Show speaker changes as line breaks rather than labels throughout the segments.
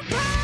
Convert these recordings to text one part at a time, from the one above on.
Bye.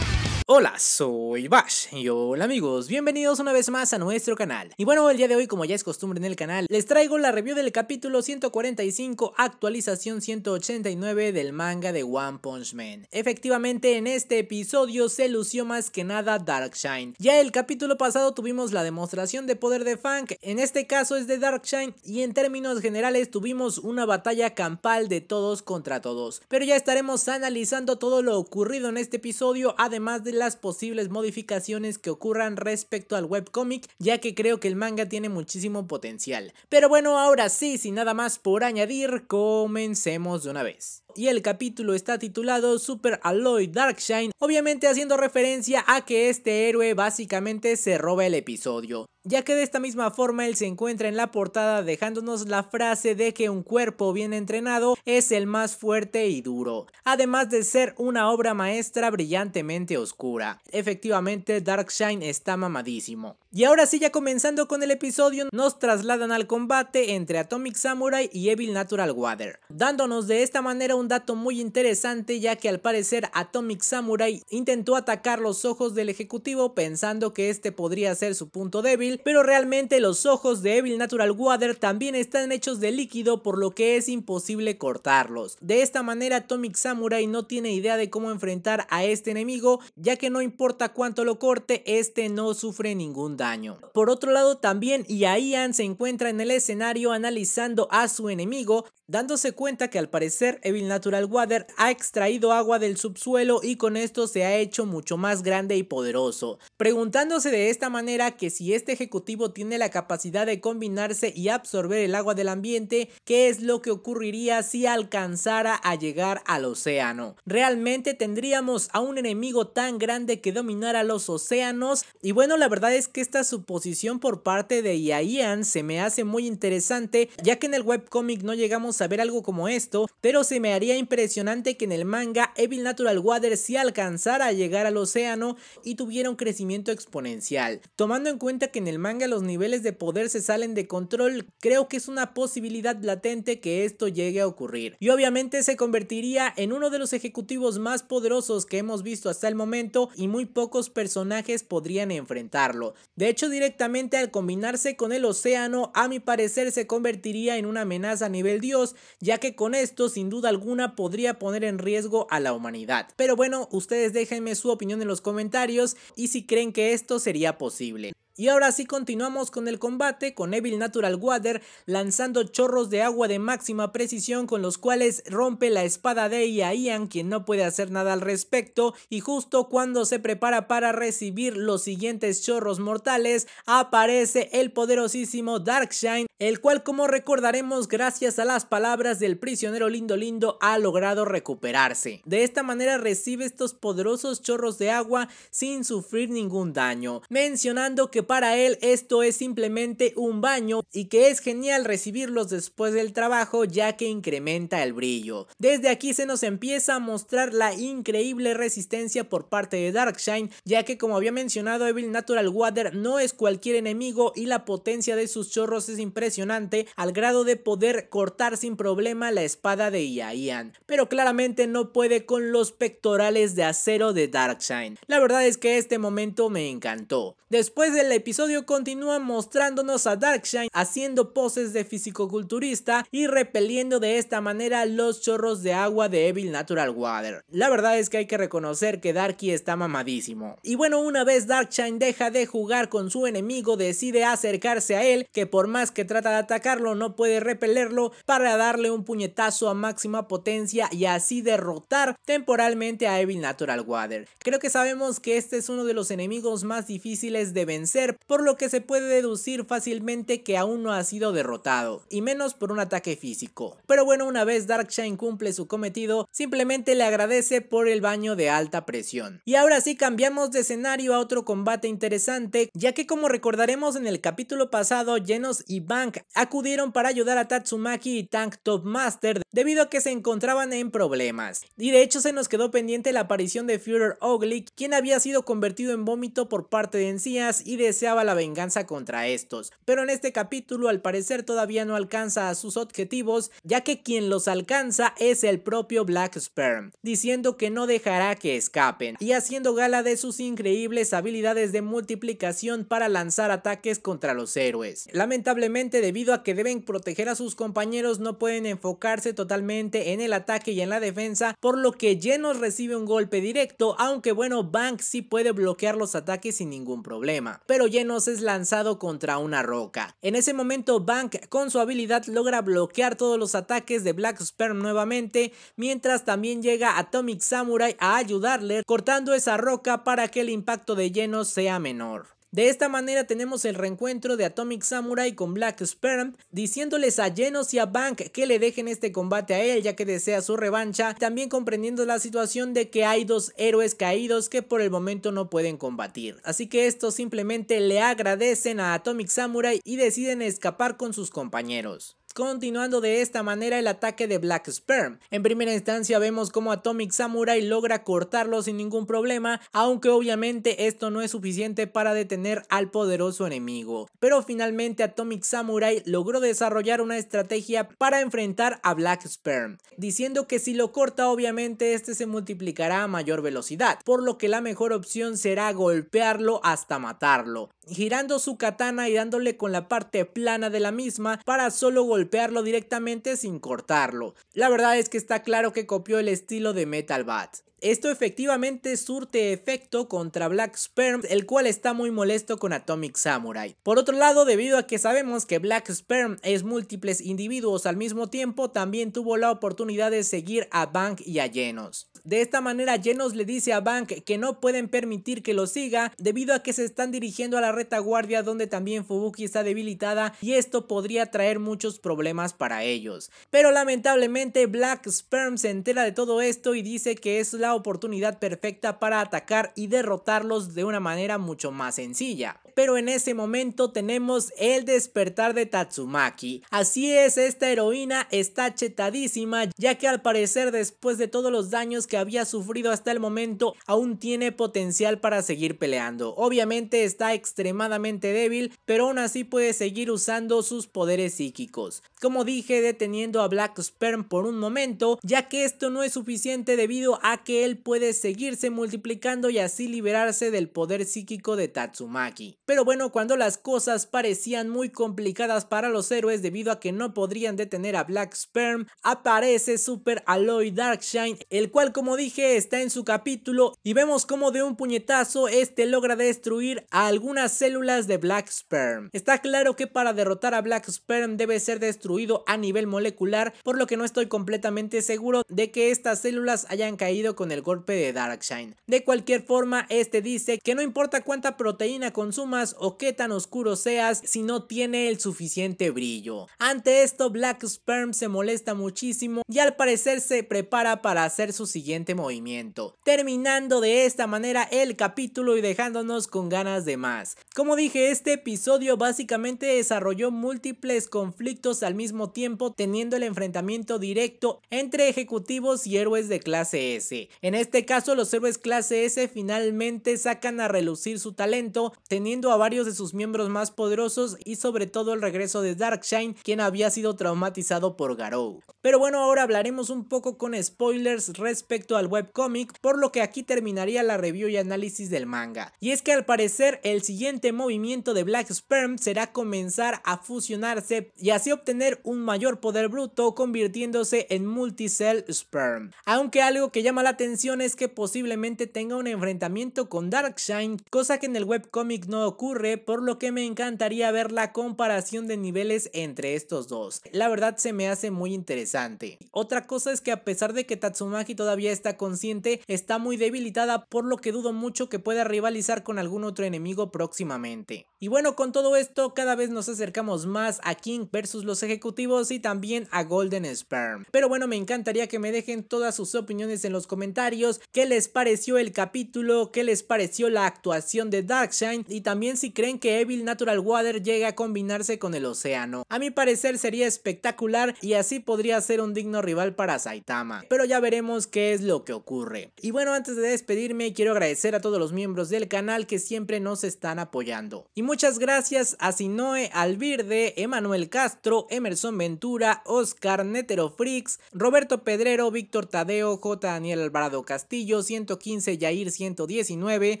Hola, soy Bash y hola amigos, bienvenidos una vez más a nuestro canal. Y bueno, el día de hoy como ya es costumbre en el canal, les traigo la review del capítulo 145, actualización 189 del manga de One Punch Man. Efectivamente, en este episodio se lució más que nada Darkshine. Ya el capítulo pasado tuvimos la demostración de poder de Funk, en este caso es de Darkshine y en términos generales tuvimos una batalla campal de todos contra todos. Pero ya estaremos analizando todo lo ocurrido en este episodio, además de las posibles modificaciones que ocurran respecto al webcomic, ya que creo que el manga tiene muchísimo potencial. Pero bueno, ahora sí, sin nada más por añadir, comencemos de una vez y el capítulo está titulado Super Alloy Darkshine, obviamente haciendo referencia a que este héroe básicamente se roba el episodio ya que de esta misma forma él se encuentra en la portada dejándonos la frase de que un cuerpo bien entrenado es el más fuerte y duro, además de ser una obra maestra brillantemente oscura. Efectivamente, Darkshine está mamadísimo. Y ahora sí, ya comenzando con el episodio, nos trasladan al combate entre Atomic Samurai y Evil Natural Water, dándonos de esta manera un dato muy interesante ya que al parecer Atomic Samurai intentó atacar los ojos del ejecutivo pensando que este podría ser su punto débil, pero realmente los ojos de Evil Natural Water también están hechos de líquido por lo que es imposible cortarlos. De esta manera Atomic Samurai no tiene idea de cómo enfrentar a este enemigo ya que no importa cuánto lo corte, este no sufre ningún daño. Por otro lado también Ian se encuentra en el escenario analizando a su enemigo, dándose cuenta que al parecer Evil Natural Natural Water ha extraído agua del subsuelo y con esto se ha hecho mucho más grande y poderoso, preguntándose de esta manera que si este ejecutivo tiene la capacidad de combinarse y absorber el agua del ambiente, ¿qué es lo que ocurriría si alcanzara a llegar al océano? ¿Realmente tendríamos a un enemigo tan grande que dominara los océanos? Y bueno, la verdad es que esta suposición por parte de Ian se me hace muy interesante, ya que en el webcomic no llegamos a ver algo como esto, pero se me Sería impresionante que en el manga Evil Natural Water si alcanzara a llegar al océano y tuviera un crecimiento exponencial. Tomando en cuenta que en el manga los niveles de poder se salen de control, creo que es una posibilidad latente que esto llegue a ocurrir. Y obviamente se convertiría en uno de los ejecutivos más poderosos que hemos visto hasta el momento y muy pocos personajes podrían enfrentarlo. De hecho, directamente al combinarse con el océano, a mi parecer se convertiría en una amenaza a nivel dios, ya que con esto sin duda alguna una podría poner en riesgo a la humanidad. Pero bueno, ustedes déjenme su opinión en los comentarios y si creen que esto sería posible. Y ahora sí continuamos con el combate con Evil Natural Water lanzando chorros de agua de máxima precisión con los cuales rompe la espada de Ian quien no puede hacer nada al respecto y justo cuando se prepara para recibir los siguientes chorros mortales aparece el poderosísimo Darkshine el cual como recordaremos gracias a las palabras del prisionero lindo lindo ha logrado recuperarse. De esta manera recibe estos poderosos chorros de agua sin sufrir ningún daño mencionando que para él esto es simplemente un baño y que es genial recibirlos después del trabajo ya que incrementa el brillo. Desde aquí se nos empieza a mostrar la increíble resistencia por parte de Darkshine ya que como había mencionado Evil Natural Water no es cualquier enemigo y la potencia de sus chorros es impresionante al grado de poder cortar sin problema la espada de Iaian, pero claramente no puede con los pectorales de acero de Darkshine. La verdad es que este momento me encantó. Después la episodio continúa mostrándonos a Darkshine haciendo poses de fisicoculturista y repeliendo de esta manera los chorros de agua de Evil Natural Water. La verdad es que hay que reconocer que Darky está mamadísimo. Y bueno, una vez Darkshine deja de jugar con su enemigo, decide acercarse a él, que por más que trata de atacarlo, no puede repelerlo para darle un puñetazo a máxima potencia y así derrotar temporalmente a Evil Natural Water. Creo que sabemos que este es uno de los enemigos más difíciles de vencer por lo que se puede deducir fácilmente que aún no ha sido derrotado, y menos por un ataque físico. Pero bueno, una vez Darkshine cumple su cometido, simplemente le agradece por el baño de alta presión. Y ahora sí cambiamos de escenario a otro combate interesante, ya que como recordaremos en el capítulo pasado, Genos y Bank acudieron para ayudar a Tatsumaki y Tank Top Master debido a que se encontraban en problemas. Y de hecho se nos quedó pendiente la aparición de Führer Oglik, quien había sido convertido en vómito por parte de encías y de deseaba la venganza contra estos, pero en este capítulo al parecer todavía no alcanza a sus objetivos, ya que quien los alcanza es el propio Black Sperm, diciendo que no dejará que escapen, y haciendo gala de sus increíbles habilidades de multiplicación para lanzar ataques contra los héroes. Lamentablemente debido a que deben proteger a sus compañeros no pueden enfocarse totalmente en el ataque y en la defensa, por lo que Genos recibe un golpe directo, aunque bueno, Bank sí puede bloquear los ataques sin ningún problema pero Llenos es lanzado contra una roca. En ese momento Bank con su habilidad logra bloquear todos los ataques de Black Sperm nuevamente, mientras también llega Atomic Samurai a ayudarle cortando esa roca para que el impacto de Llenos sea menor. De esta manera tenemos el reencuentro de Atomic Samurai con Black Sperm, diciéndoles a Genos y a Bank que le dejen este combate a él ya que desea su revancha, también comprendiendo la situación de que hay dos héroes caídos que por el momento no pueden combatir. Así que estos simplemente le agradecen a Atomic Samurai y deciden escapar con sus compañeros continuando de esta manera el ataque de Black Sperm. En primera instancia vemos como Atomic Samurai logra cortarlo sin ningún problema, aunque obviamente esto no es suficiente para detener al poderoso enemigo. Pero finalmente Atomic Samurai logró desarrollar una estrategia para enfrentar a Black Sperm, diciendo que si lo corta obviamente este se multiplicará a mayor velocidad, por lo que la mejor opción será golpearlo hasta matarlo, girando su katana y dándole con la parte plana de la misma para solo golpear golpearlo directamente sin cortarlo. La verdad es que está claro que copió el estilo de Metal Bat. Esto efectivamente surte efecto contra Black Sperm, el cual está muy molesto con Atomic Samurai. Por otro lado, debido a que sabemos que Black Sperm es múltiples individuos al mismo tiempo, también tuvo la oportunidad de seguir a Bank y a Genos. De esta manera, Genos le dice a Bank que no pueden permitir que lo siga debido a que se están dirigiendo a la retaguardia donde también Fubuki está debilitada y esto podría traer muchos problemas problemas para ellos. Pero lamentablemente Black Sperm se entera de todo esto y dice que es la oportunidad perfecta para atacar y derrotarlos de una manera mucho más sencilla. Pero en ese momento tenemos el despertar de Tatsumaki. Así es, esta heroína está chetadísima ya que al parecer después de todos los daños que había sufrido hasta el momento aún tiene potencial para seguir peleando. Obviamente está extremadamente débil pero aún así puede seguir usando sus poderes psíquicos. Como dije, deteniendo a Black Sperm por un momento, ya que esto no es suficiente debido a que él puede seguirse multiplicando y así liberarse del poder psíquico de Tatsumaki. Pero bueno, cuando las cosas parecían muy complicadas para los héroes debido a que no podrían detener a Black Sperm, aparece Super Aloy Darkshine, el cual como dije está en su capítulo y vemos como de un puñetazo este logra destruir a algunas células de Black Sperm. Está claro que para derrotar a Black Sperm debe ser de destruido a nivel molecular, por lo que no estoy completamente seguro de que estas células hayan caído con el golpe de Darkshine. De cualquier forma, este dice que no importa cuánta proteína consumas o qué tan oscuro seas, si no tiene el suficiente brillo. Ante esto, Black Sperm se molesta muchísimo y al parecer se prepara para hacer su siguiente movimiento. Terminando de esta manera el capítulo y dejándonos con ganas de más. Como dije, este episodio básicamente desarrolló múltiples conflictos al mismo tiempo teniendo el enfrentamiento directo entre ejecutivos y héroes de clase S. En este caso los héroes clase S finalmente sacan a relucir su talento teniendo a varios de sus miembros más poderosos y sobre todo el regreso de Darkshine quien había sido traumatizado por Garou. Pero bueno ahora hablaremos un poco con spoilers respecto al webcomic por lo que aquí terminaría la review y análisis del manga. Y es que al parecer el siguiente movimiento de Black Sperm será comenzar a fusionarse y así obtener tener un mayor poder bruto convirtiéndose en Multicell Sperm. Aunque algo que llama la atención es que posiblemente tenga un enfrentamiento con Darkshine, cosa que en el webcomic no ocurre, por lo que me encantaría ver la comparación de niveles entre estos dos. La verdad se me hace muy interesante. Otra cosa es que a pesar de que Tatsumaki todavía está consciente, está muy debilitada por lo que dudo mucho que pueda rivalizar con algún otro enemigo próximamente. Y bueno, con todo esto cada vez nos acercamos más a King versus los ejecutivos y también a Golden Sperm. Pero bueno, me encantaría que me dejen todas sus opiniones en los comentarios, qué les pareció el capítulo, qué les pareció la actuación de Darkshine y también si creen que Evil Natural Water llega a combinarse con el océano. A mi parecer sería espectacular y así podría ser un digno rival para Saitama. Pero ya veremos qué es lo que ocurre. Y bueno, antes de despedirme quiero agradecer a todos los miembros del canal que siempre nos están apoyando muchas gracias a Sinoe Alvirde, Emanuel Castro, Emerson Ventura, Oscar Netero Frix, Roberto Pedrero, Víctor Tadeo, J. Daniel Alvarado Castillo, 115 Yair 119,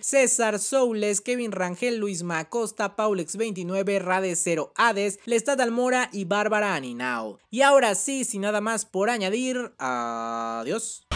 César Soules, Kevin Rangel, Luis Macosta, Paulex 29, Rade 0 Hades, Lestad Almora y Bárbara Aninao. Y ahora sí, sin nada más por añadir, adiós.